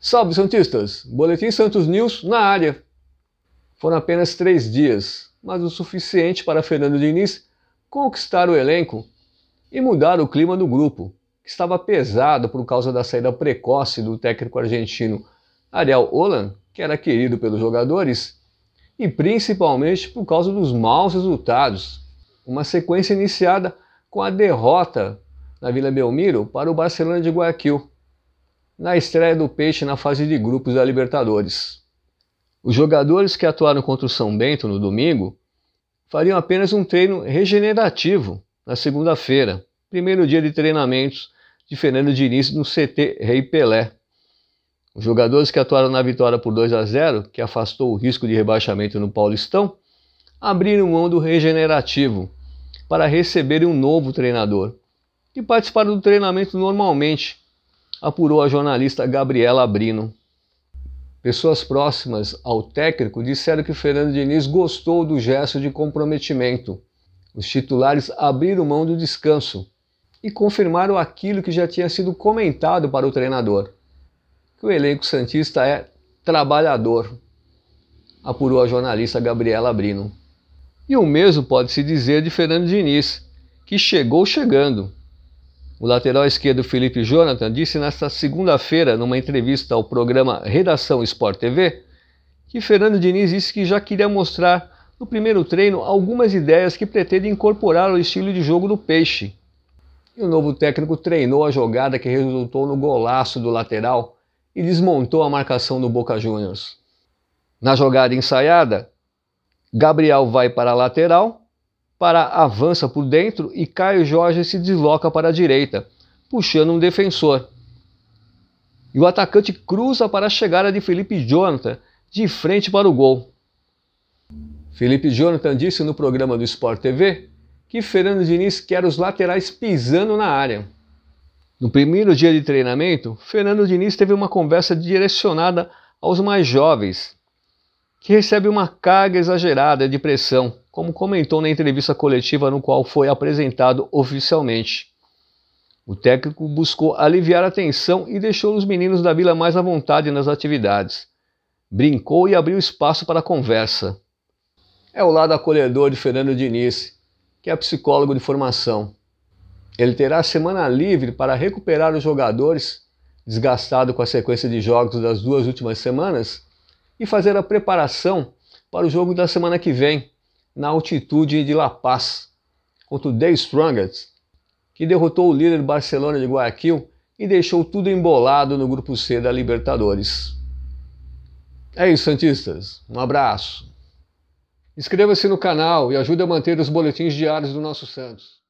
Salve Santistas! Boletim Santos News na área. Foram apenas três dias, mas o suficiente para Fernando Diniz conquistar o elenco e mudar o clima do grupo, que estava pesado por causa da saída precoce do técnico argentino Ariel Olan, que era querido pelos jogadores, e principalmente por causa dos maus resultados uma sequência iniciada com a derrota na Vila Belmiro para o Barcelona de Guayaquil, na estreia do Peixe na fase de grupos da Libertadores. Os jogadores que atuaram contra o São Bento no domingo fariam apenas um treino regenerativo na segunda-feira, primeiro dia de treinamentos de Fernando Diniz no CT Rei Pelé. Os jogadores que atuaram na vitória por 2 a 0, que afastou o risco de rebaixamento no Paulistão, abriram mão do regenerativo para receberem um novo treinador, que participaram do treinamento normalmente, apurou a jornalista Gabriela Abrino. Pessoas próximas ao técnico disseram que Fernando Diniz gostou do gesto de comprometimento. Os titulares abriram mão do descanso e confirmaram aquilo que já tinha sido comentado para o treinador: que o elenco Santista é trabalhador, apurou a jornalista Gabriela Abrino. E o mesmo pode-se dizer de Fernando Diniz, que chegou chegando. O lateral esquerdo Felipe Jonathan disse nesta segunda-feira, numa entrevista ao programa Redação Sport TV, que Fernando Diniz disse que já queria mostrar no primeiro treino algumas ideias que pretende incorporar ao estilo de jogo do Peixe. E o novo técnico treinou a jogada que resultou no golaço do lateral e desmontou a marcação do Boca Juniors. Na jogada ensaiada, Gabriel vai para a lateral, para avança por dentro e Caio Jorge se desloca para a direita, puxando um defensor. E o atacante cruza para a chegada de Felipe Jonathan, de frente para o gol. Felipe Jonathan disse no programa do Sport TV que Fernando Diniz quer os laterais pisando na área. No primeiro dia de treinamento, Fernando Diniz teve uma conversa direcionada aos mais jovens que recebe uma carga exagerada de pressão, como comentou na entrevista coletiva no qual foi apresentado oficialmente. O técnico buscou aliviar a tensão e deixou os meninos da vila mais à vontade nas atividades. Brincou e abriu espaço para conversa. É o lado acolhedor de Fernando Diniz, que é psicólogo de formação. Ele terá semana livre para recuperar os jogadores, desgastados com a sequência de jogos das duas últimas semanas, e fazer a preparação para o jogo da semana que vem, na altitude de La Paz, contra o Day Strongest, que derrotou o líder Barcelona de Guayaquil e deixou tudo embolado no grupo C da Libertadores. É isso, Santistas. Um abraço. Inscreva-se no canal e ajude a manter os boletins diários do nosso Santos.